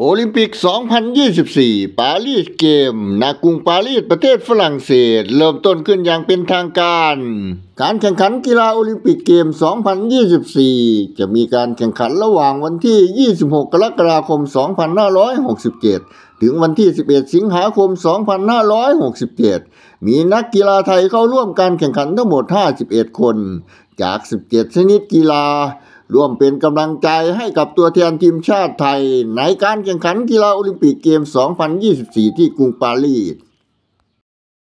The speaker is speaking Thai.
โอลิมปิก 2024 ปารีสเกมนากรุงปารีส ประเทศฝรั่งเศส เริ่มต้นขึ้นอย่างเป็นทางการ การแข่งขันกีฬาโอลิมปิกเกม 2024 จะมีการแข่งขันระหว่างวันที่ 26 กรกฎาคม 2567 ถึงวันที่ 11 สิงหาคม 2567 มีนักกีฬาไทยเข้าร่วมการแข่งขันทั้งหมด 51 คน จาก 17 ชนิดกีฬาร่วมเป็นกำลังใจให้กับตัวแทนทีมชาติไทยในการแข่งขันกีฬาโอลิมปิกเกม2024 ที่กรุงปารีส